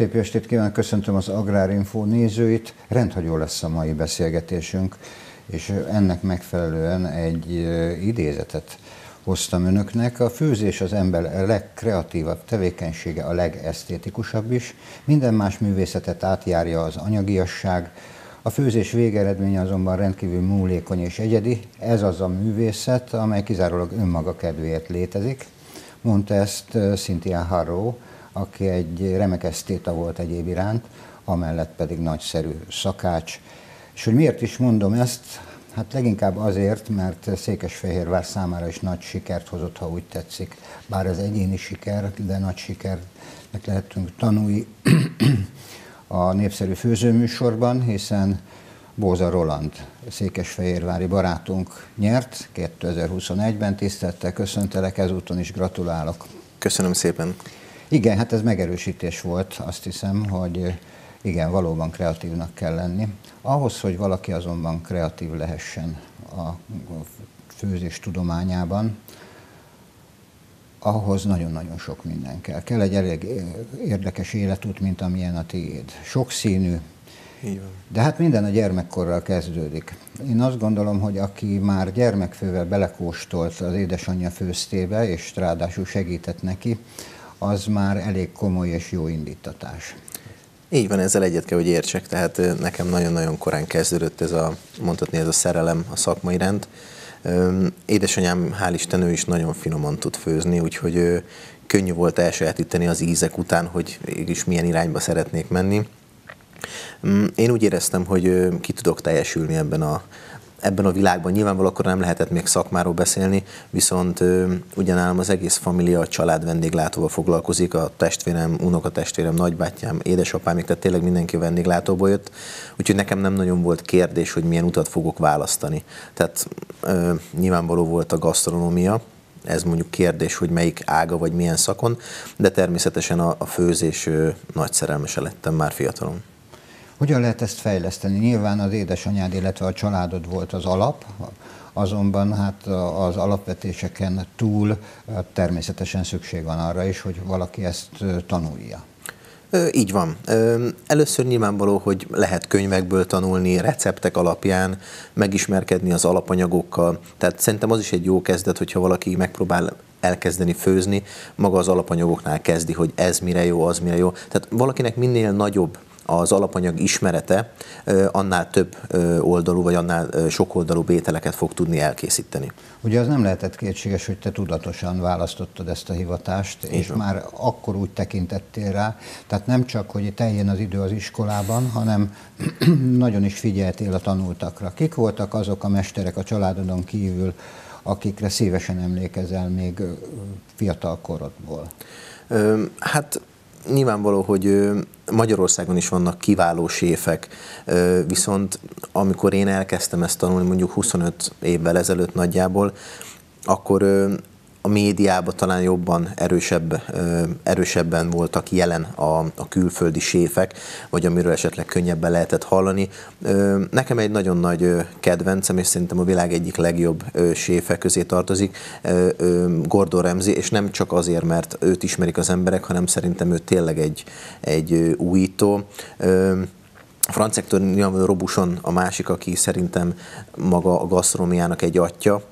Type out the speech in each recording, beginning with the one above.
Szép estét kívánok, köszöntöm az Agrárinfó nézőit. Rendhagyó lesz a mai beszélgetésünk, és ennek megfelelően egy idézetet hoztam önöknek. A főzés az ember legkreatívabb tevékenysége, a legesztétikusabb is. Minden más művészetet átjárja az anyagiasság. A főzés végeredménye azonban rendkívül múlékony és egyedi. Ez az a művészet, amely kizárólag önmaga kedvéért létezik. Mondta ezt Cynthia Harrow, aki egy remek esztéta volt egyéb iránt, amellett pedig nagyszerű szakács. És hogy miért is mondom ezt? Hát leginkább azért, mert Székesfehérvár számára is nagy sikert hozott, ha úgy tetszik. Bár ez egyéni siker, de nagy sikernek lehetünk tanulni a népszerű főzőműsorban, hiszen Bóza Roland, székesfehérvári barátunk nyert 2021-ben. Tisztelettel köszöntelek, ezúton is gratulálok. Köszönöm szépen. Igen, hát ez megerősítés volt, azt hiszem, hogy igen, valóban kreatívnak kell lenni. Ahhoz, hogy valaki azonban kreatív lehessen a főzés tudományában, ahhoz nagyon-nagyon sok minden kell. Kell egy elég érdekes életút, mint amilyen a tiéd. Sokszínű, de hát minden a gyermekkorral kezdődik. Én azt gondolom, hogy aki már gyermekfővel belekóstolt az édesanyja főztébe, és ráadásul segített neki, az már elég komoly és jó indítatás. Így van, ezzel egyet kell, hogy értsek, tehát nekem nagyon-nagyon korán kezdődött ez a, mondhatni ez a szerelem a szakmai rend. Édesanyám, hál' Isten, ő is nagyon finoman tud főzni, úgyhogy ő könnyű volt elsajátítani az ízek után, hogy mégis milyen irányba szeretnék menni. Mm, én úgy éreztem, hogy ki tudok teljesülni ebben a ebben a világban nyilvánvalóan akkor nem lehetett még szakmáról beszélni, viszont ö, ugyanállom az egész família, a család vendéglátóval foglalkozik, a testvérem, unokatestvérem, nagybátyám, édesapám, még tehát tényleg mindenki vendéglátóba jött, úgyhogy nekem nem nagyon volt kérdés, hogy milyen utat fogok választani. Tehát ö, nyilvánvaló volt a gasztronómia, ez mondjuk kérdés, hogy melyik ága vagy milyen szakon, de természetesen a, a főzés ö, nagy szerelmese lettem már fiatalon. Hogyan lehet ezt fejleszteni? Nyilván az édesanyád, illetve a családod volt az alap, azonban hát az alapvetéseken túl természetesen szükség van arra is, hogy valaki ezt tanulja. Így van. Először nyilvánvaló, hogy lehet könyvekből tanulni, receptek alapján, megismerkedni az alapanyagokkal. Tehát szerintem az is egy jó kezdet, hogyha valaki megpróbál elkezdeni főzni, maga az alapanyagoknál kezdi, hogy ez mire jó, az mire jó. Tehát valakinek minél nagyobb az alapanyag ismerete annál több oldalú, vagy annál sok oldalú bételeket fog tudni elkészíteni. Ugye az nem lehetett kétséges, hogy te tudatosan választottad ezt a hivatást, Így és van. már akkor úgy tekintettél rá, tehát nem csak, hogy teljén az idő az iskolában, hanem nagyon is figyeltél a tanultakra. Kik voltak azok a mesterek a családodon kívül, akikre szívesen emlékezel még fiatal korodból? Hát nyilvánvaló, hogy Magyarországon is vannak kiváló séfek, viszont amikor én elkezdtem ezt tanulni, mondjuk 25 évvel ezelőtt nagyjából, akkor a médiában talán jobban erősebb, erősebben voltak jelen a, a külföldi séfek, vagy amiről esetleg könnyebben lehetett hallani. Nekem egy nagyon nagy kedvencem, és szerintem a világ egyik legjobb séfe közé tartozik, Gordon Ramsay, és nem csak azért, mert őt ismerik az emberek, hanem szerintem ő tényleg egy, egy újító. A francektor nyilván Robuson a másik, aki szerintem maga a gasztrómiának egy atya,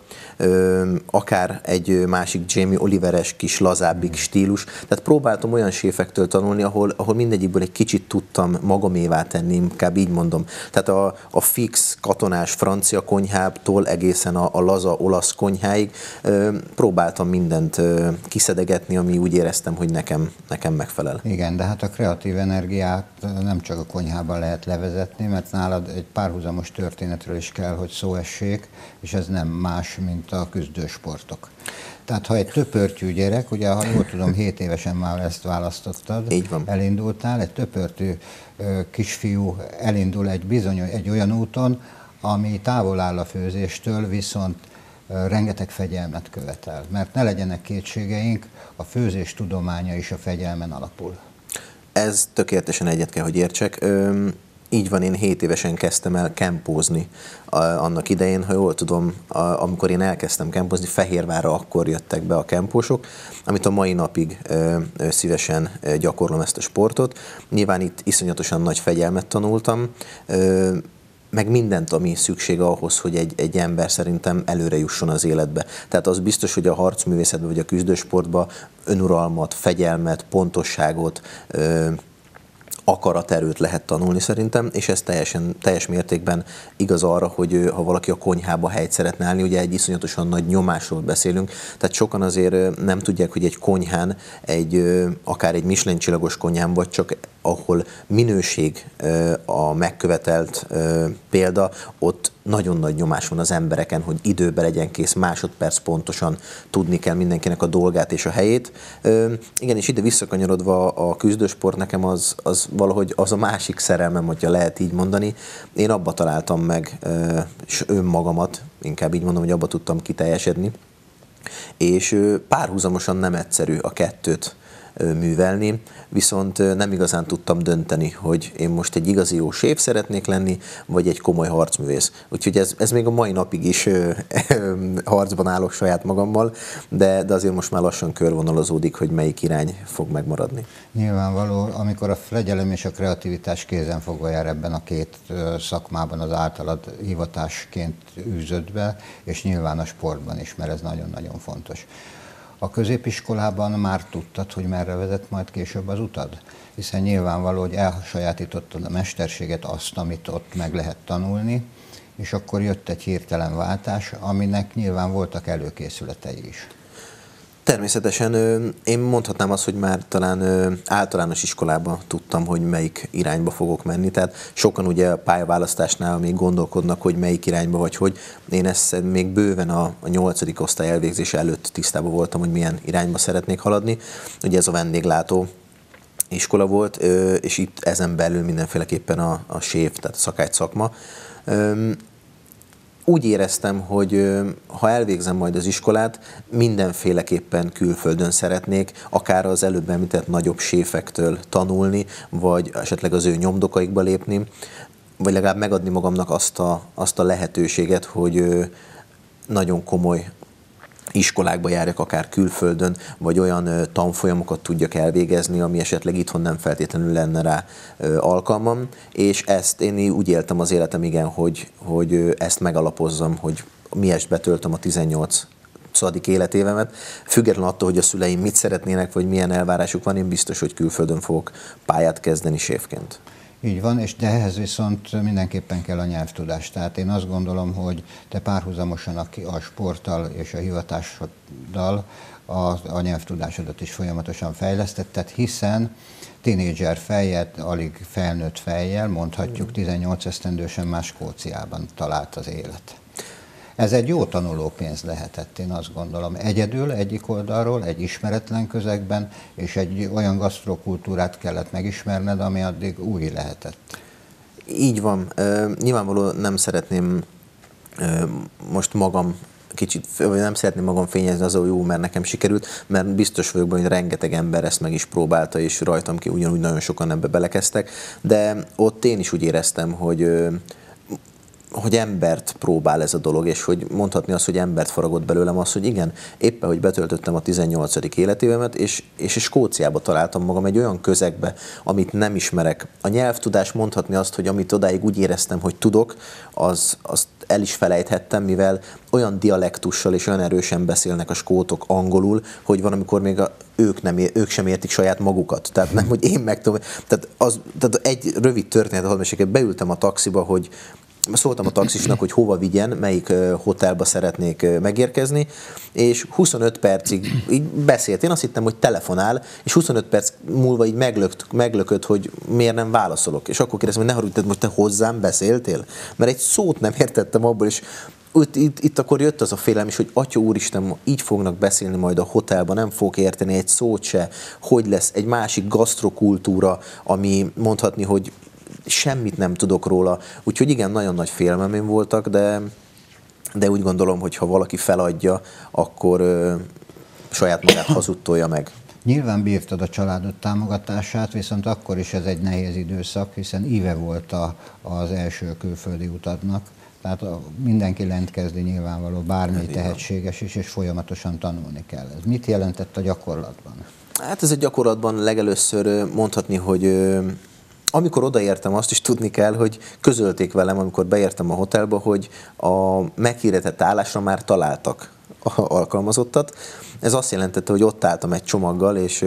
akár egy másik Jamie Oliveres kis lazábbik stílus. Tehát próbáltam olyan séfektől tanulni, ahol, ahol mindegyikből egy kicsit tudtam magamévá tenni, inkább így mondom. Tehát a, a fix katonás francia konyhától egészen a, a laza olasz konyháig próbáltam mindent kiszedegetni, ami úgy éreztem, hogy nekem, nekem megfelel. Igen, de hát a kreatív energiát nem csak a konyhában lehet levezetni, mert nálad egy párhuzamos történetről is kell, hogy szó essék, és ez nem más, mint a küzdősportok. Tehát ha egy töpörtyű gyerek, ugye ha jól tudom, 7 évesen már ezt választottad, Így van. elindultál, egy töpörtű kisfiú elindul egy bizony, egy olyan úton, ami távol áll a főzéstől, viszont rengeteg fegyelmet követel. Mert ne legyenek kétségeink, a főzés tudománya is a fegyelmen alapul. Ez tökéletesen egyet kell, hogy értsek. Így van, én 7 évesen kezdtem el kempózni annak idején, ha jól tudom, amikor én elkezdtem kempozni, Fehérvára akkor jöttek be a kempósok, amit a mai napig szívesen gyakorlom ezt a sportot. Nyilván itt iszonyatosan nagy fegyelmet tanultam, meg mindent, ami szüksége ahhoz, hogy egy, egy ember szerintem előre jusson az életbe. Tehát az biztos, hogy a harcművészetben vagy a küzdősportban önuralmat, fegyelmet, pontosságot, akaraterőt lehet tanulni szerintem, és ez teljesen, teljes mértékben igaz arra, hogy ha valaki a konyhába helyt szeretne állni, ugye egy iszonyatosan nagy nyomásról beszélünk, tehát sokan azért nem tudják, hogy egy konyhán, egy, akár egy mislencsilagos csillagos konyhán, vagy csak ahol minőség a megkövetelt példa, ott nagyon nagy nyomás van az embereken, hogy időben legyen kész, másodperc pontosan tudni kell mindenkinek a dolgát és a helyét. Ö, igen, és ide visszakanyarodva a küzdősport nekem az, az valahogy az a másik szerelmem, hogyha lehet így mondani. Én abba találtam meg ö, és önmagamat, inkább így mondom, hogy abba tudtam kiteljesedni. És párhuzamosan nem egyszerű a kettőt művelni, viszont nem igazán tudtam dönteni, hogy én most egy igazi jó séf szeretnék lenni, vagy egy komoly harcművész. Úgyhogy ez, ez még a mai napig is harcban állok saját magammal, de, de azért most már lassan körvonalazódik, hogy melyik irány fog megmaradni. Nyilvánvaló, amikor a fegyelem és a kreativitás kézen fogva jár ebben a két szakmában az általad hivatásként űzött be, és nyilván a sportban is, mert ez nagyon-nagyon fontos a középiskolában már tudtad, hogy merre vezet majd később az utad? Hiszen nyilvánvaló, hogy elsajátítottad a mesterséget, azt, amit ott meg lehet tanulni, és akkor jött egy hirtelen váltás, aminek nyilván voltak előkészületei is. Természetesen én mondhatnám azt, hogy már talán általános iskolában tudtam, hogy melyik irányba fogok menni. Tehát sokan ugye a pályaválasztásnál még gondolkodnak, hogy melyik irányba vagy hogy. Én ezt még bőven a, nyolcadik osztály elvégzése előtt tisztában voltam, hogy milyen irányba szeretnék haladni. Ugye ez a vendéglátó iskola volt, és itt ezen belül mindenféleképpen a, a séf, tehát a szakács szakma úgy éreztem, hogy ha elvégzem majd az iskolát, mindenféleképpen külföldön szeretnék, akár az előbb említett nagyobb séfektől tanulni, vagy esetleg az ő nyomdokaikba lépni, vagy legalább megadni magamnak azt a, azt a lehetőséget, hogy nagyon komoly iskolákba járjak, akár külföldön, vagy olyan tanfolyamokat tudjak elvégezni, ami esetleg itthon nem feltétlenül lenne rá alkalmam, és ezt én úgy éltem az életem, igen, hogy, hogy ezt megalapozzam, hogy miest betöltöm a 18 szadik életévemet, független attól, hogy a szüleim mit szeretnének, vagy milyen elvárásuk van, én biztos, hogy külföldön fogok pályát kezdeni sévként. Így van, és de ehhez viszont mindenképpen kell a nyelvtudás. Tehát én azt gondolom, hogy te párhuzamosan aki a sporttal és a hivatásoddal a, a nyelvtudásodat is folyamatosan fejlesztetted, hiszen tínédzser fejjel, alig felnőtt fejjel, mondhatjuk 18 esztendősen már Skóciában talált az élet. Ez egy jó tanulópénz lehetett, én azt gondolom. Egyedül, egyik oldalról, egy ismeretlen közegben, és egy olyan gasztrokultúrát kellett megismerned, ami addig új lehetett. Így van. Nyilvánvalóan nem szeretném most magam kicsit, vagy nem szeretném magam fényezni az, hogy jó, mert nekem sikerült, mert biztos vagyok benne, hogy rengeteg ember ezt meg is próbálta, és rajtam ki ugyanúgy nagyon sokan ebbe belekeztek, de ott én is úgy éreztem, hogy hogy embert próbál ez a dolog, és hogy mondhatni azt, hogy embert faragott belőlem az, hogy igen, éppen, hogy betöltöttem a 18. életévemet, és, és Skóciába találtam magam egy olyan közegbe, amit nem ismerek. A nyelvtudás mondhatni azt, hogy amit odáig úgy éreztem, hogy tudok, az, azt el is felejthettem, mivel olyan dialektussal és olyan erősen beszélnek a skótok angolul, hogy van, amikor még a, ők, nem, ők sem értik saját magukat. Tehát nem, hogy én meg tudom. Tehát, az, tehát egy rövid történet, ahol beültem a taxiba, hogy Szóltam a taxisnak, hogy hova vigyen, melyik hotelba szeretnék megérkezni, és 25 percig így beszélt. Én azt hittem, hogy telefonál, és 25 perc múlva így meglökt, meglökött, hogy miért nem válaszolok. És akkor kérdeztem, hogy ne haragudj, most te hozzám beszéltél? Mert egy szót nem értettem abból, és itt, itt, itt akkor jött az a félelem is, hogy atya úristen, így fognak beszélni majd a hotelban, nem fog érteni egy szót se, hogy lesz egy másik gasztrokultúra, ami mondhatni, hogy semmit nem tudok róla. Úgyhogy igen, nagyon nagy félelmeim voltak, de, de úgy gondolom, hogy ha valaki feladja, akkor ö, saját magát hazudtolja meg. Nyilván bírtad a családod támogatását, viszont akkor is ez egy nehéz időszak, hiszen íve volt a, az első külföldi utadnak. Tehát a, mindenki lent kezdi nyilvánvaló, bármi ez tehetséges is, és folyamatosan tanulni kell. Ez mit jelentett a gyakorlatban? Hát ez a gyakorlatban legelőször mondhatni, hogy amikor odaértem, azt is tudni kell, hogy közölték velem, amikor beértem a hotelba, hogy a meghirdetett állásra már találtak alkalmazottat. Ez azt jelentette, hogy ott álltam egy csomaggal, és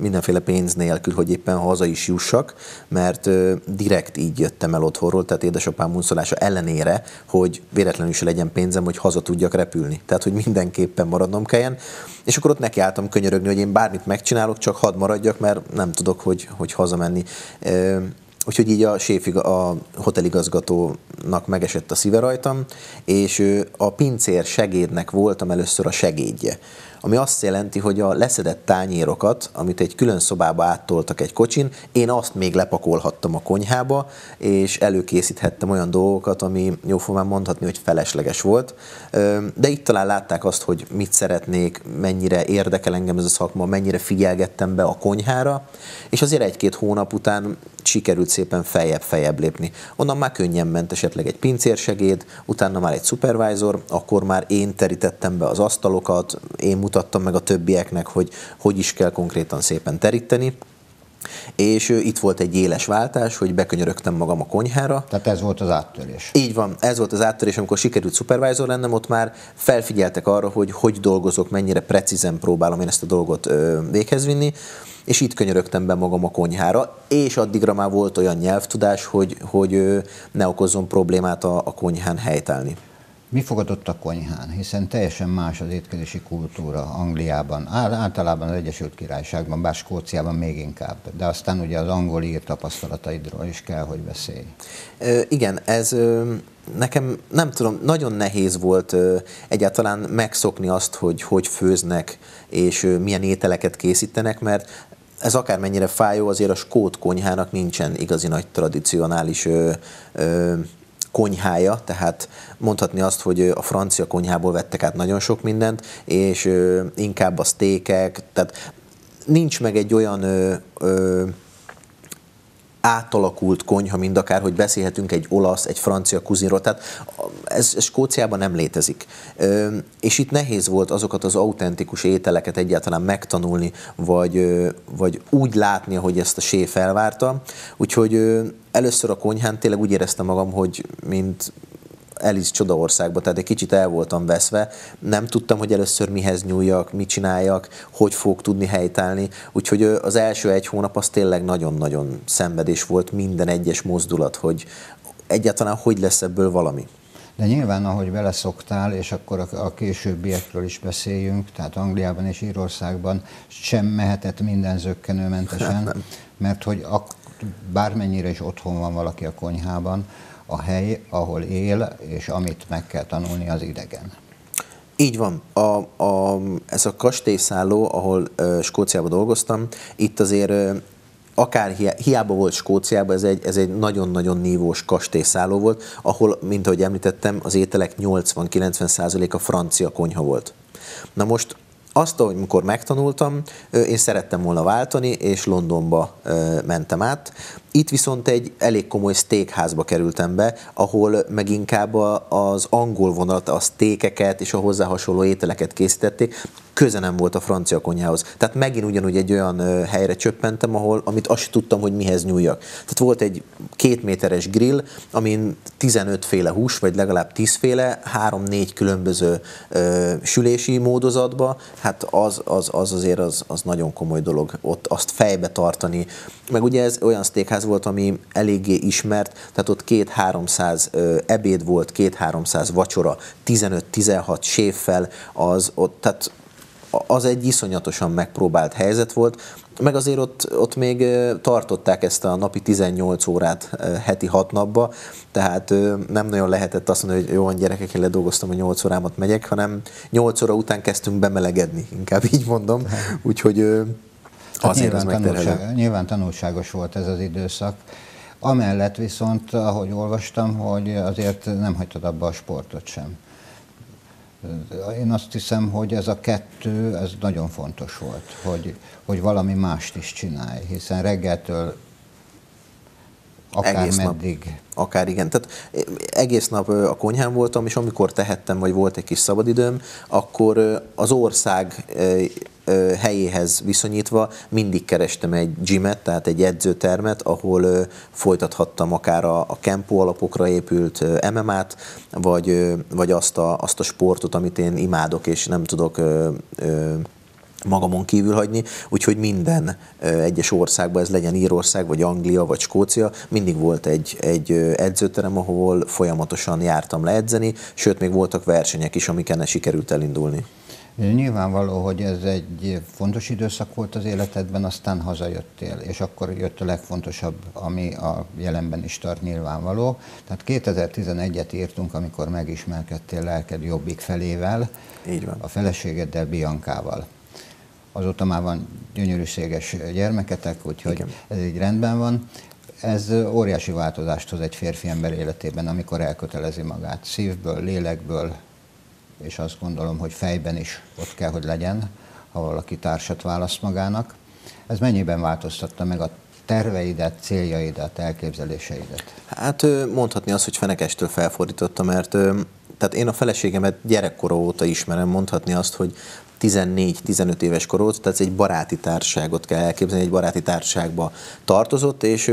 mindenféle pénz nélkül, hogy éppen haza is jussak, mert direkt így jöttem el otthonról, tehát édesapám munszolása ellenére, hogy véletlenül is legyen pénzem, hogy haza tudjak repülni. Tehát, hogy mindenképpen maradnom kelljen. És akkor ott nekiálltam könyörögni, hogy én bármit megcsinálok, csak hadd maradjak, mert nem tudok, hogy, hogy hazamenni. Úgyhogy így a, séfig a hoteligazgatónak megesett a szíve rajtam, és ő a pincér segédnek voltam először a segédje. Ami azt jelenti, hogy a leszedett tányérokat, amit egy külön szobába áttoltak egy kocsin, én azt még lepakolhattam a konyhába, és előkészíthettem olyan dolgokat, ami jóformán mondhatni, hogy felesleges volt. De itt talán látták azt, hogy mit szeretnék, mennyire érdekel engem ez a szakma, mennyire figyelgettem be a konyhára, és azért egy-két hónap után sikerült szépen feljebb-feljebb lépni. Onnan már könnyen ment esetleg egy pincérsegéd, utána már egy supervisor, akkor már én terítettem be az asztalokat, én mutattam meg a többieknek, hogy hogy is kell konkrétan szépen teríteni. És itt volt egy éles váltás, hogy bekönyörögtem magam a konyhára. Tehát ez volt az áttörés. Így van, ez volt az áttörés, amikor sikerült szupervájzor lennem, ott már felfigyeltek arra, hogy hogy dolgozok, mennyire precízen próbálom én ezt a dolgot véghez vinni és itt könyörögtem be magam a konyhára, és addigra már volt olyan nyelvtudás, hogy, hogy ne okozzon problémát a, a konyhán helytelni. Mi fogadott a konyhán? Hiszen teljesen más az étkezési kultúra Angliában, általában az Egyesült Királyságban, bár Skóciában még inkább. De aztán ugye az angol ír tapasztalataidról is kell, hogy beszélj. Ö, igen, ez ö, nekem nem tudom, nagyon nehéz volt ö, egyáltalán megszokni azt, hogy hogy főznek, és ö, milyen ételeket készítenek, mert ez akármennyire fájó, azért a skót konyhának nincsen igazi nagy tradicionális ö, ö, konyhája, tehát mondhatni azt, hogy a francia konyhából vettek át nagyon sok mindent, és ö, inkább a sztékek, tehát nincs meg egy olyan ö, ö, átalakult konyha, mind akár, hogy beszélhetünk egy olasz, egy francia kuzinról, tehát ez, Skóciában nem létezik. és itt nehéz volt azokat az autentikus ételeket egyáltalán megtanulni, vagy, vagy úgy látni, hogy ezt a séf elvárta. Úgyhogy először a konyhán tényleg úgy éreztem magam, hogy mint Alice Csodaországba, tehát egy kicsit el voltam veszve, nem tudtam, hogy először mihez nyúljak, mit csináljak, hogy fogok tudni helytállni, úgyhogy az első egy hónap az tényleg nagyon-nagyon szenvedés volt minden egyes mozdulat, hogy egyáltalán hogy lesz ebből valami. De nyilván, ahogy vele szoktál, és akkor a későbbiekről is beszéljünk, tehát Angliában és Írországban sem mehetett minden zöggenőmentesen, mert hogy ak- bármennyire is otthon van valaki a konyhában, a hely, ahol él, és amit meg kell tanulni az idegen. Így van. A, a, ez a kastélyszálló, ahol ö, Skóciában dolgoztam, itt azért ö, akár hiába volt Skóciában, ez egy, ez egy nagyon-nagyon nívós kastélyszálló volt, ahol, mint ahogy említettem, az ételek 80-90%-a francia konyha volt. Na most azt, amikor megtanultam, én szerettem volna váltani, és Londonba mentem át, itt viszont egy elég komoly steakházba kerültem be, ahol meg inkább az angol vonalat, a steakeket és a hozzá hasonló ételeket készítették, köze nem volt a francia konyhához. Tehát megint ugyanúgy egy olyan helyre csöppentem, ahol, amit azt sem tudtam, hogy mihez nyúljak. Tehát volt egy két méteres grill, amin 15 féle hús, vagy legalább 10 féle, 3-4 különböző ö, sülési módozatba, hát az, az, az azért az, az nagyon komoly dolog ott azt fejbe tartani. Meg ugye ez olyan steakház volt, ami eléggé ismert, tehát ott 2-300 ebéd volt, 2-300 vacsora, 15-16 séffel, az, ott, tehát az egy iszonyatosan megpróbált helyzet volt, meg azért ott, ott még tartották ezt a napi 18 órát heti 6 napba, tehát nem nagyon lehetett azt mondani, hogy jó, gyerekek, én ledolgoztam a 8 órámat, megyek, hanem 8 óra után kezdtünk bemelegedni, inkább így mondom, úgyhogy tehát Azért nyilván, az tanulság, nyilván tanulságos volt ez az időszak. Amellett viszont, ahogy olvastam, hogy azért nem hagytad abba a sportot sem. Én azt hiszem, hogy ez a kettő, ez nagyon fontos volt, hogy, hogy valami mást is csinálj, hiszen reggeltől akár egész meddig. Nap, akár igen. Tehát egész nap a konyhán voltam, és amikor tehettem, vagy volt egy kis szabadidőm, akkor az ország helyéhez viszonyítva mindig kerestem egy gymet, tehát egy edzőtermet, ahol folytathattam akár a, a kempó alapokra épült MMA-t, vagy, vagy azt, a, azt a sportot, amit én imádok, és nem tudok magamon kívül hagyni, úgyhogy minden egyes országban, ez legyen Írország, vagy Anglia, vagy Skócia, mindig volt egy, egy edzőterem, ahol folyamatosan jártam le edzeni, sőt, még voltak versenyek is, amiken sikerült elindulni. Nyilvánvaló, hogy ez egy fontos időszak volt az életedben, aztán hazajöttél, és akkor jött a legfontosabb, ami a jelenben is tart nyilvánvaló. Tehát 2011-et írtunk, amikor megismerkedtél lelked jobbik felével, Így van. a feleségeddel, Biankával. Azóta már van gyönyörűséges gyermeketek, úgyhogy Igen. ez így rendben van. Ez óriási változást hoz egy férfi ember életében, amikor elkötelezi magát szívből, lélekből, és azt gondolom, hogy fejben is ott kell, hogy legyen, ha valaki társat választ magának. Ez mennyiben változtatta meg a terveidet, céljaidat, elképzeléseidet? Hát mondhatni azt, hogy fenekestől felfordította, mert tehát én a feleségemet gyerekkora óta ismerem, mondhatni azt, hogy 14-15 éves korot, tehát egy baráti társágot kell elképzelni, egy baráti társágba tartozott, és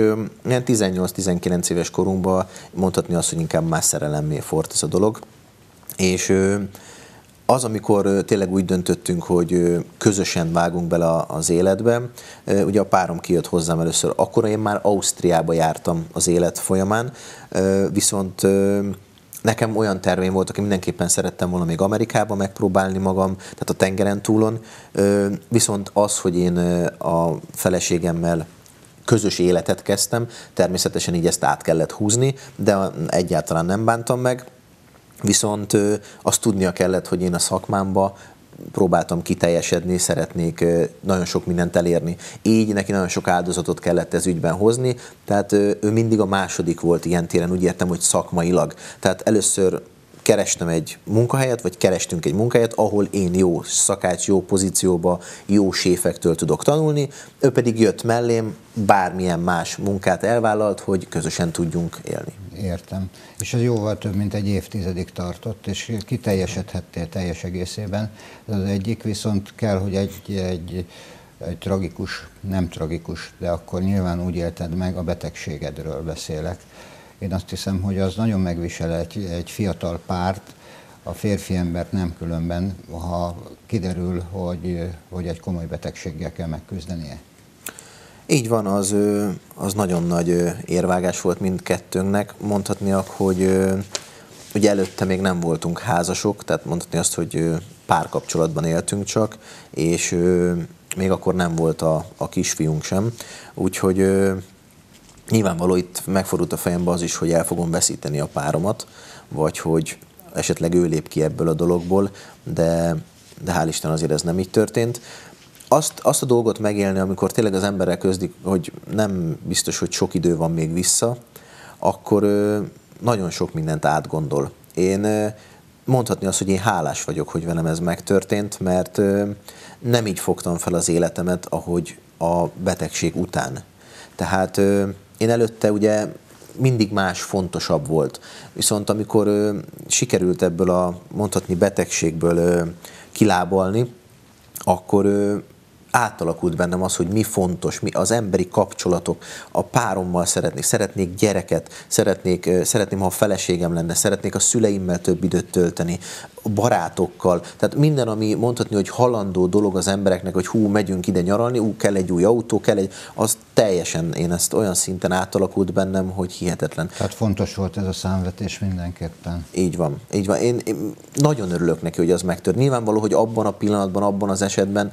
18-19 éves korunkban mondhatni azt, hogy inkább más szerelemmé fordít ez a dolog. És az, amikor tényleg úgy döntöttünk, hogy közösen vágunk bele az életbe, ugye a párom kijött hozzám először, akkor én már Ausztriába jártam az élet folyamán, viszont nekem olyan terveim voltak, hogy mindenképpen szerettem volna még Amerikába megpróbálni magam, tehát a tengeren túlon, viszont az, hogy én a feleségemmel közös életet kezdtem, természetesen így ezt át kellett húzni, de egyáltalán nem bántam meg, viszont azt tudnia kellett, hogy én a szakmámba próbáltam kiteljesedni, szeretnék nagyon sok mindent elérni. Így neki nagyon sok áldozatot kellett ez ügyben hozni, tehát ő mindig a második volt ilyen téren, úgy értem, hogy szakmailag. Tehát először kerestem egy munkahelyet, vagy kerestünk egy munkahelyet, ahol én jó szakács, jó pozícióba, jó séfektől tudok tanulni, ő pedig jött mellém, bármilyen más munkát elvállalt, hogy közösen tudjunk élni. Értem és ez jóval több, mint egy évtizedig tartott, és kiteljesedhettél teljes egészében. Ez az egyik, viszont kell, hogy egy, egy, egy tragikus, nem tragikus, de akkor nyilván úgy élted meg, a betegségedről beszélek. Én azt hiszem, hogy az nagyon megvisel egy, egy fiatal párt, a férfi embert nem különben, ha kiderül, hogy, hogy egy komoly betegséggel kell megküzdenie. Így van, az, az nagyon nagy érvágás volt mindkettőnknek. Mondhatniak, hogy ugye előtte még nem voltunk házasok, tehát mondhatni azt, hogy párkapcsolatban éltünk csak, és még akkor nem volt a, a kisfiunk sem. Úgyhogy nyilvánvaló itt megfordult a fejembe az is, hogy el fogom veszíteni a páromat, vagy hogy esetleg ő lép ki ebből a dologból, de, de hál' Isten azért ez nem így történt azt, azt a dolgot megélni, amikor tényleg az emberek közdik, hogy nem biztos, hogy sok idő van még vissza, akkor nagyon sok mindent átgondol. Én mondhatni azt, hogy én hálás vagyok, hogy velem ez megtörtént, mert nem így fogtam fel az életemet, ahogy a betegség után. Tehát én előtte ugye mindig más fontosabb volt. Viszont amikor ö, sikerült ebből a mondhatni betegségből ö, kilábalni, akkor ö, átalakult bennem az, hogy mi fontos, mi az emberi kapcsolatok, a párommal szeretnék, szeretnék gyereket, szeretnék, szeretném, ha a feleségem lenne, szeretnék a szüleimmel több időt tölteni, barátokkal. Tehát minden, ami mondhatni, hogy halandó dolog az embereknek, hogy hú, megyünk ide nyaralni, ú, kell egy új autó, kell egy, az teljesen én ezt olyan szinten átalakult bennem, hogy hihetetlen. Tehát fontos volt ez a számvetés mindenképpen. Így van, így van. Én, én nagyon örülök neki, hogy az megtört. Nyilvánvaló, hogy abban a pillanatban, abban az esetben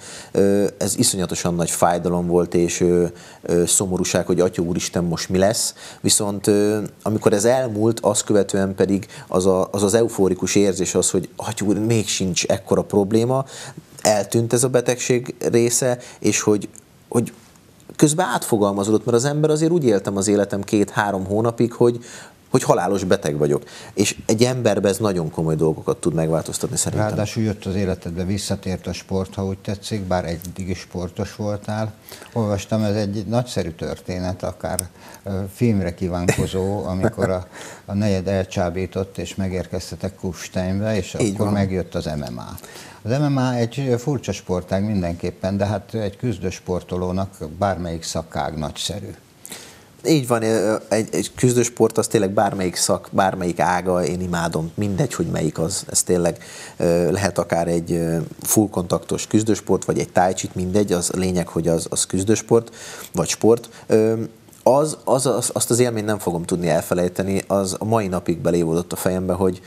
ez iszonyatosan nagy fájdalom volt, és szomorúság, hogy Atya Úristen most mi lesz, viszont amikor ez elmúlt, azt követően pedig az a, az, az eufórikus érzés az, hogy hogy még sincs ekkora probléma, eltűnt ez a betegség része, és hogy, hogy közben átfogalmazódott, mert az ember azért úgy éltem az életem két-három hónapig, hogy, hogy halálos beteg vagyok. És egy emberbe ez nagyon komoly dolgokat tud megváltoztatni szerintem. Ráadásul jött az életedbe, visszatért a sport, ha úgy tetszik, bár eddig is sportos voltál. Olvastam, ez egy nagyszerű történet, akár filmre kívánkozó, amikor a, a negyed elcsábított, és megérkeztetek Kufsteinbe, és Így akkor van. megjött az MMA. Az MMA egy furcsa sportág mindenképpen, de hát egy küzdősportolónak bármelyik szakág nagyszerű. Így van, egy, egy küzdősport az tényleg bármelyik szak, bármelyik ága, én imádom, mindegy, hogy melyik az, ez tényleg lehet akár egy full kontaktos küzdősport, vagy egy tájcsit, mindegy, az lényeg, hogy az, az küzdősport, vagy sport az, az, az, azt az élményt nem fogom tudni elfelejteni, az a mai napig belévódott a fejembe, hogy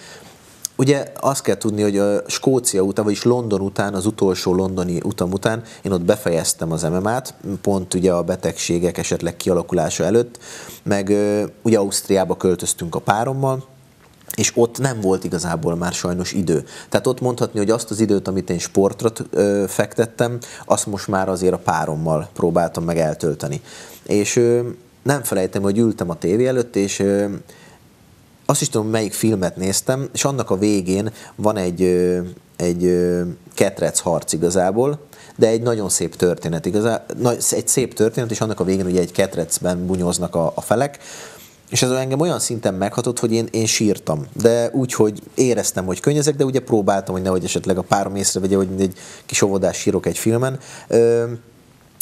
Ugye azt kell tudni, hogy a Skócia után, vagyis London után, az utolsó londoni utam után én ott befejeztem az MMA-t, pont ugye a betegségek esetleg kialakulása előtt, meg ugye Ausztriába költöztünk a párommal, és ott nem volt igazából már sajnos idő. Tehát ott mondhatni, hogy azt az időt, amit én sportra fektettem, azt most már azért a párommal próbáltam meg eltölteni. És nem felejtem, hogy ültem a tévé előtt, és azt is tudom, melyik filmet néztem, és annak a végén van egy, egy ketrec harc igazából, de egy nagyon szép történet, igazából, egy szép történet, és annak a végén ugye egy ketrecben bunyoznak a, a felek, és ez engem olyan szinten meghatott, hogy én, én sírtam. De úgy, hogy éreztem, hogy könnyezek, de ugye próbáltam, hogy nehogy esetleg a párom észrevegye, hogy egy kis óvodás sírok egy filmen.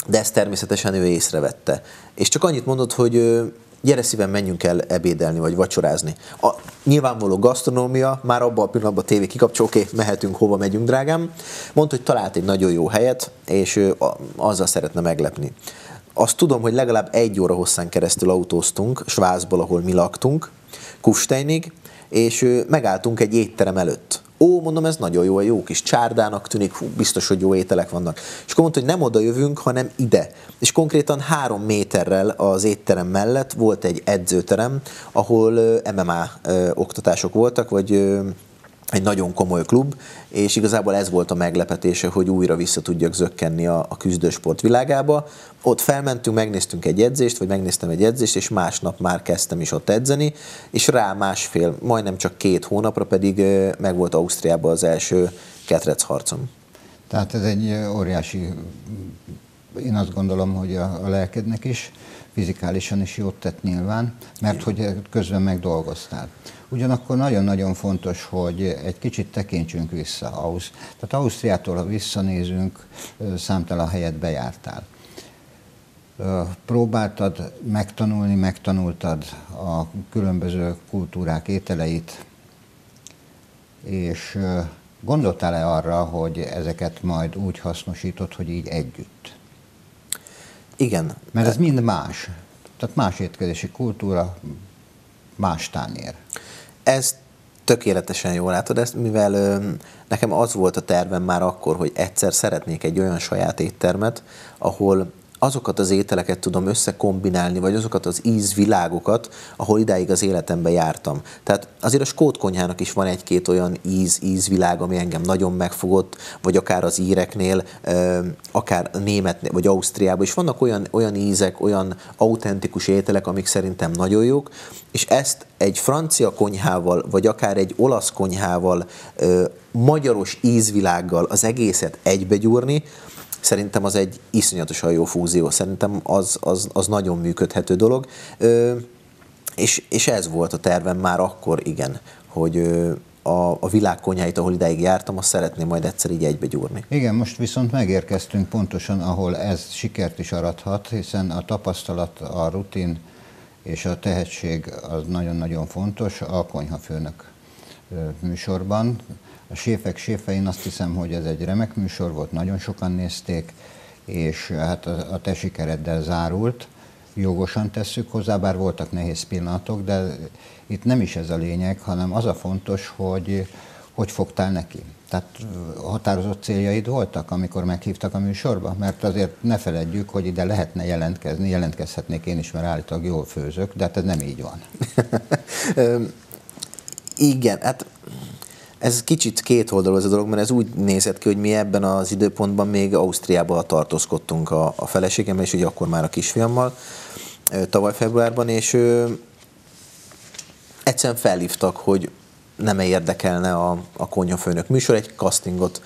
De ezt természetesen ő észrevette. És csak annyit mondott, hogy gyere szíven menjünk el ebédelni vagy vacsorázni. A nyilvánvaló gasztronómia, már abban a pillanatban a tévé kikapcsol, oké, okay, mehetünk, hova megyünk, drágám. Mondta, hogy talált egy nagyon jó helyet, és ő azzal szeretne meglepni. Azt tudom, hogy legalább egy óra hosszán keresztül autóztunk, Svázból, ahol mi laktunk, Kufsteinig, és megálltunk egy étterem előtt ó, mondom, ez nagyon jó, jó kis csárdának tűnik, hú, biztos, hogy jó ételek vannak. És akkor mondta, hogy nem oda jövünk, hanem ide. És konkrétan három méterrel az étterem mellett volt egy edzőterem, ahol MMA oktatások voltak, vagy egy nagyon komoly klub, és igazából ez volt a meglepetése, hogy újra vissza tudjak zökkenni a, a küzdősport világába. Ott felmentünk, megnéztünk egy edzést, vagy megnéztem egy edzést, és másnap már kezdtem is ott edzeni, és rá másfél, majdnem csak két hónapra pedig meg volt Ausztriában az első ketrec harcom. Tehát ez egy óriási, én azt gondolom, hogy a, a lelkednek is, fizikálisan is jót tett nyilván, mert hogy közben megdolgoztál. Ugyanakkor nagyon-nagyon fontos, hogy egy kicsit tekintsünk vissza. Ausz, tehát Ausztriától, ha visszanézünk, számtalan helyet bejártál. Próbáltad megtanulni, megtanultad a különböző kultúrák ételeit, és gondoltál-e arra, hogy ezeket majd úgy hasznosítod, hogy így együtt? Igen. Mert ez mind más. Tehát más étkezési kultúra, más tányér. Ez tökéletesen jól látod ezt, mivel ö, nekem az volt a tervem már akkor, hogy egyszer szeretnék egy olyan saját éttermet, ahol azokat az ételeket tudom összekombinálni, vagy azokat az ízvilágokat, ahol idáig az életemben jártam. Tehát azért a skót konyhának is van egy-két olyan íz, ízvilág, ami engem nagyon megfogott, vagy akár az íreknél, akár német vagy Ausztriában is vannak olyan, olyan ízek, olyan autentikus ételek, amik szerintem nagyon jók, és ezt egy francia konyhával, vagy akár egy olasz konyhával, magyaros ízvilággal az egészet egybegyúrni, Szerintem az egy iszonyatosan jó fúzió, szerintem az, az, az nagyon működhető dolog. Ö, és, és ez volt a tervem már akkor, igen, hogy a, a világ konyháit, ahol ideig jártam, azt szeretném majd egyszer így egybe gyúrni. Igen, most viszont megérkeztünk pontosan, ahol ez sikert is arathat, hiszen a tapasztalat, a rutin és a tehetség az nagyon-nagyon fontos a konyhafőnök műsorban a Séfek Séfe, én azt hiszem, hogy ez egy remek műsor volt, nagyon sokan nézték, és hát a, a te sikereddel zárult. Jogosan tesszük hozzá, bár voltak nehéz pillanatok, de itt nem is ez a lényeg, hanem az a fontos, hogy hogy fogtál neki. Tehát határozott céljaid voltak, amikor meghívtak a műsorba? Mert azért ne feledjük, hogy ide lehetne jelentkezni, jelentkezhetnék én is, mert állítólag jól főzök, de hát ez nem így van. Igen, hát ez kicsit kétoldalú ez a dolog, mert ez úgy nézett ki, hogy mi ebben az időpontban még Ausztriában tartózkodtunk a, a feleségemmel, és ugye akkor már a kisfiammal tavaly februárban, és ő, egyszerűen felhívtak, hogy nem -e érdekelne a, a konyhafőnök műsor, egy castingot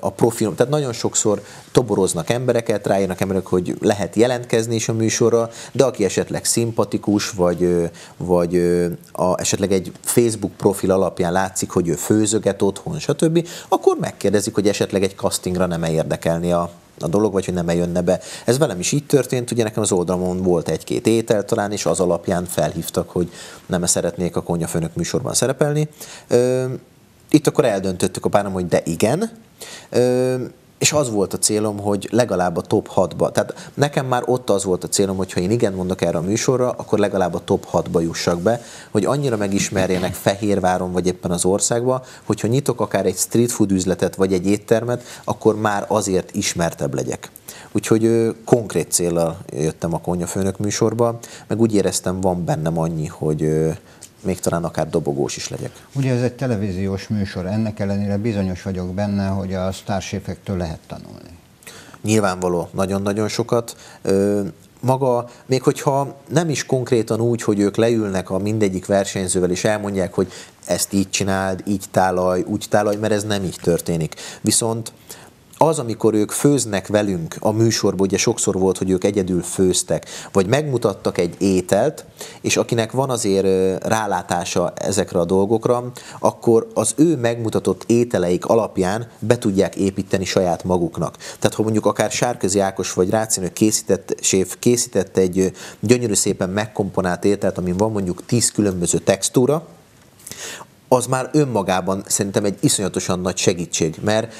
a profilom. Tehát nagyon sokszor toboroznak embereket, rájönnek emberek, hogy lehet jelentkezni is a műsorra, de aki esetleg szimpatikus, vagy, vagy a, esetleg egy Facebook profil alapján látszik, hogy ő főzöget otthon, stb., akkor megkérdezik, hogy esetleg egy castingra nem -e érdekelni a, a dolog, vagy hogy nem eljönne be. Ez velem is így történt, ugye nekem az oldalon volt egy-két étel talán, és az alapján felhívtak, hogy nem -e szeretnék a konyafőnök műsorban szerepelni. Itt akkor eldöntöttük a párom, hogy de igen és az volt a célom, hogy legalább a top 6-ba. Tehát nekem már ott az volt a célom, hogy ha én igen mondok erre a műsorra, akkor legalább a top 6-ba jussak be, hogy annyira megismerjenek Fehérváron vagy éppen az országba, hogyha nyitok akár egy street food üzletet vagy egy éttermet, akkor már azért ismertebb legyek. Úgyhogy ő, konkrét célral jöttem a konyafőnök műsorba, meg úgy éreztem, van bennem annyi, hogy még talán akár dobogós is legyek. Ugye ez egy televíziós műsor, ennek ellenére bizonyos vagyok benne, hogy a sztárséfektől lehet tanulni. Nyilvánvaló, nagyon-nagyon sokat. maga, még hogyha nem is konkrétan úgy, hogy ők leülnek a mindegyik versenyzővel, és elmondják, hogy ezt így csináld, így tálalj, úgy tálalj, mert ez nem így történik. Viszont az, amikor ők főznek velünk a műsorban, ugye sokszor volt, hogy ők egyedül főztek, vagy megmutattak egy ételt, és akinek van azért rálátása ezekre a dolgokra, akkor az ő megmutatott ételeik alapján be tudják építeni saját maguknak. Tehát ha mondjuk akár Sárközi Ákos vagy Rácinő készített, séf készített egy gyönyörű szépen megkomponált ételt, amin van mondjuk 10 különböző textúra, az már önmagában szerintem egy iszonyatosan nagy segítség, mert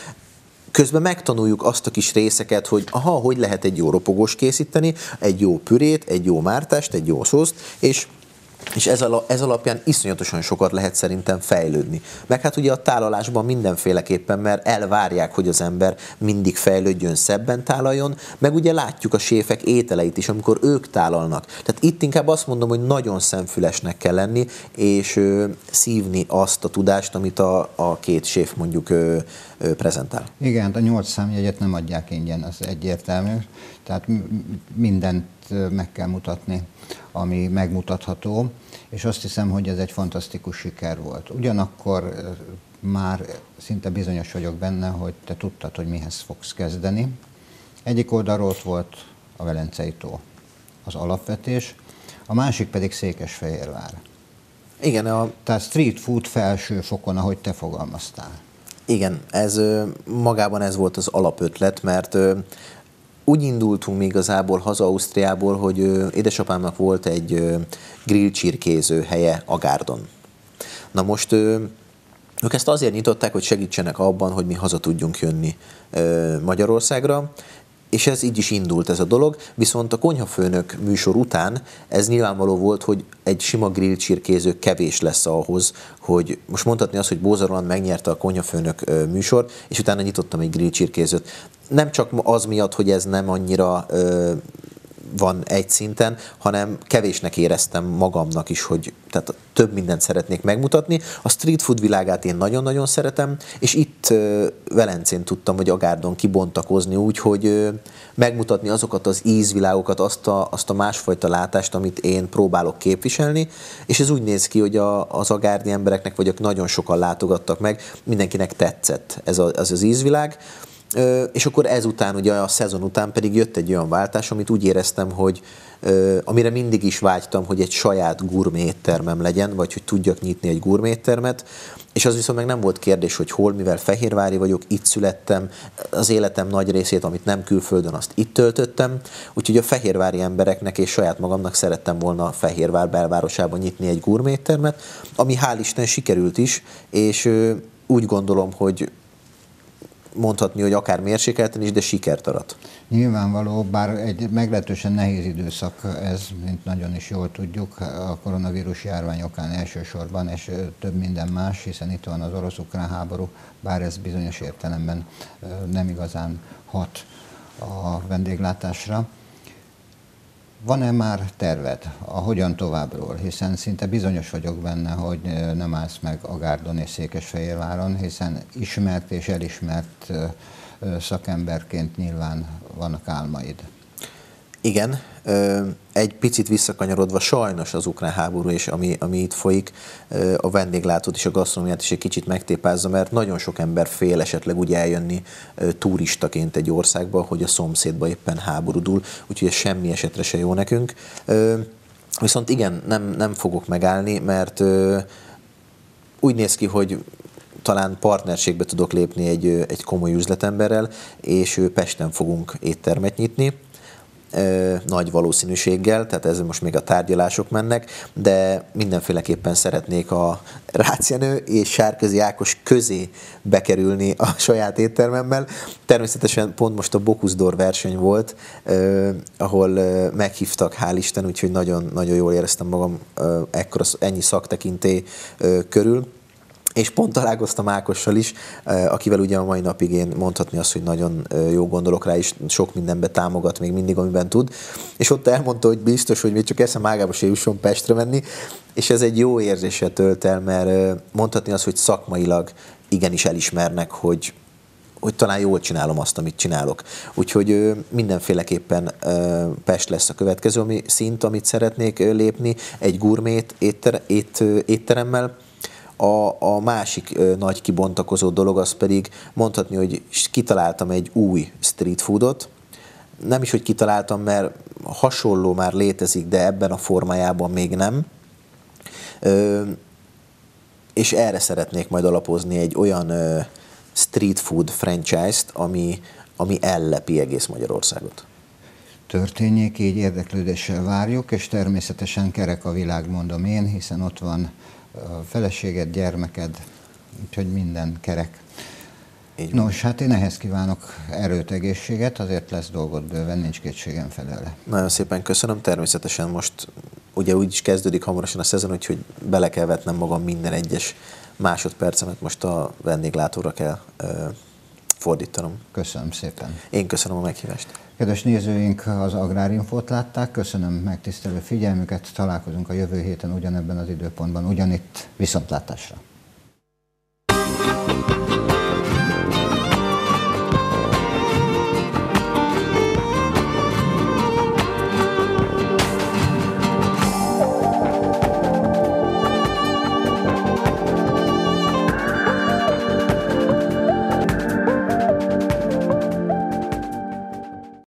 Közben megtanuljuk azt a kis részeket, hogy aha, hogy lehet egy jó ropogós készíteni, egy jó pürét, egy jó mártást, egy jó szózt, és és ez, ala, ez alapján iszonyatosan sokat lehet szerintem fejlődni. Meg hát ugye a tálalásban mindenféleképpen, mert elvárják, hogy az ember mindig fejlődjön, szebben tálaljon, meg ugye látjuk a séfek ételeit is, amikor ők tálalnak. Tehát itt inkább azt mondom, hogy nagyon szemfülesnek kell lenni, és ö, szívni azt a tudást, amit a, a két séf mondjuk ö, ö, prezentál. Igen, hát a nyolc számjegyet nem adják ingyen, az egyértelmű. Tehát mindent meg kell mutatni ami megmutatható, és azt hiszem, hogy ez egy fantasztikus siker volt. Ugyanakkor már szinte bizonyos vagyok benne, hogy te tudtad, hogy mihez fogsz kezdeni. Egyik oldalról ott volt a Velencei tó, az alapvetés, a másik pedig Székesfehérvár. Igen, a... Tehát street food felső fokon, ahogy te fogalmaztál. Igen, ez magában ez volt az alapötlet, mert úgy indultunk mi igazából haza Ausztriából, hogy édesapámnak volt egy grillcsirkéző helye a Gárdon. Na most ők ezt azért nyitották, hogy segítsenek abban, hogy mi haza tudjunk jönni Magyarországra, és ez így is indult ez a dolog, viszont a konyhafőnök műsor után ez nyilvánvaló volt, hogy egy sima grill csirkéző kevés lesz ahhoz, hogy most mondhatni azt, hogy Bózaroland megnyerte a konyhafőnök műsort, és utána nyitottam egy grill csirkézőt nem csak az miatt, hogy ez nem annyira ö, van egy szinten, hanem kevésnek éreztem magamnak is, hogy tehát több mindent szeretnék megmutatni. A street food világát én nagyon-nagyon szeretem, és itt Velencén tudtam, hogy Agárdon kibontakozni úgy, hogy megmutatni azokat az ízvilágokat, azt a, azt a másfajta látást, amit én próbálok képviselni, és ez úgy néz ki, hogy a, az agárdi embereknek, vagy nagyon sokan látogattak meg, mindenkinek tetszett ez a, az, az ízvilág, és akkor ezután, ugye a szezon után pedig jött egy olyan váltás, amit úgy éreztem, hogy amire mindig is vágytam, hogy egy saját gurmé legyen, vagy hogy tudjak nyitni egy gurmétermet, és az viszont meg nem volt kérdés, hogy hol, mivel fehérvári vagyok, itt születtem, az életem nagy részét, amit nem külföldön, azt itt töltöttem, úgyhogy a fehérvári embereknek és saját magamnak szerettem volna a Fehérvár belvárosában nyitni egy gurmétermet, ami hál' Isten sikerült is, és úgy gondolom, hogy mondhatni, hogy akár mérsékelten is, de sikert arat. Nyilvánvaló, bár egy meglehetősen nehéz időszak ez, mint nagyon is jól tudjuk, a koronavírus járvány okán elsősorban, és több minden más, hiszen itt van az orosz-ukrán háború, bár ez bizonyos értelemben nem igazán hat a vendéglátásra. Van-e már terved a hogyan továbbról? Hiszen szinte bizonyos vagyok benne, hogy nem állsz meg a Gárdon és Székesfehérváron, hiszen ismert és elismert szakemberként nyilván vannak álmaid. Igen, egy picit visszakanyarodva sajnos az ukrán háború és ami, ami itt folyik, a vendéglátót és a gasztronómiát is egy kicsit megtépázza, mert nagyon sok ember fél esetleg úgy eljönni turistaként egy országba, hogy a szomszédba éppen háborúdul, úgyhogy ez semmi esetre se jó nekünk. Viszont igen, nem, nem fogok megállni, mert úgy néz ki, hogy talán partnerségbe tudok lépni egy, egy komoly üzletemberrel, és Pesten fogunk éttermet nyitni nagy valószínűséggel, tehát ez most még a tárgyalások mennek, de mindenféleképpen szeretnék a Rácienő és Sárközi Ákos közé bekerülni a saját éttermemmel. Természetesen pont most a Bokuszdor verseny volt, eh, ahol eh, meghívtak, hál' Isten, úgyhogy nagyon, nagyon jól éreztem magam eh, ekkora, ennyi szaktekinté eh, körül és pont találkoztam Ákossal is, akivel ugye a mai napig én mondhatni azt, hogy nagyon jó gondolok rá, és sok mindenbe támogat még mindig, amiben tud. És ott elmondta, hogy biztos, hogy még csak eszem ágába se jusson Pestre menni, és ez egy jó érzése tölt el, mert mondhatni azt, hogy szakmailag igenis elismernek, hogy, hogy talán jól csinálom azt, amit csinálok. Úgyhogy mindenféleképpen Pest lesz a következő ami szint, amit szeretnék lépni, egy gurmét étter, ét, étteremmel, a, a másik ö, nagy kibontakozó dolog az pedig mondhatni, hogy kitaláltam egy új street foodot. Nem is, hogy kitaláltam, mert hasonló már létezik, de ebben a formájában még nem. Ö, és erre szeretnék majd alapozni egy olyan ö, street food franchise-t, ami, ami ellepi egész Magyarországot történjék, így érdeklődéssel várjuk, és természetesen kerek a világ, mondom én, hiszen ott van feleséged, gyermeked, úgyhogy minden kerek. Így van. Nos, hát én ehhez kívánok erőt, egészséget, azért lesz dolgot bőven, nincs kétségem felőle. Nagyon szépen köszönöm, természetesen most ugye úgy is kezdődik hamarosan a szezon, úgyhogy bele kell vetnem magam minden egyes másodpercemet, most a vendéglátóra kell ö, fordítanom. Köszönöm szépen. Én köszönöm a meghívást. Kedves nézőink, az Agrárinfót látták. Köszönöm megtisztelő figyelmüket. Találkozunk a jövő héten ugyanebben az időpontban, ugyanitt viszontlátásra. thank you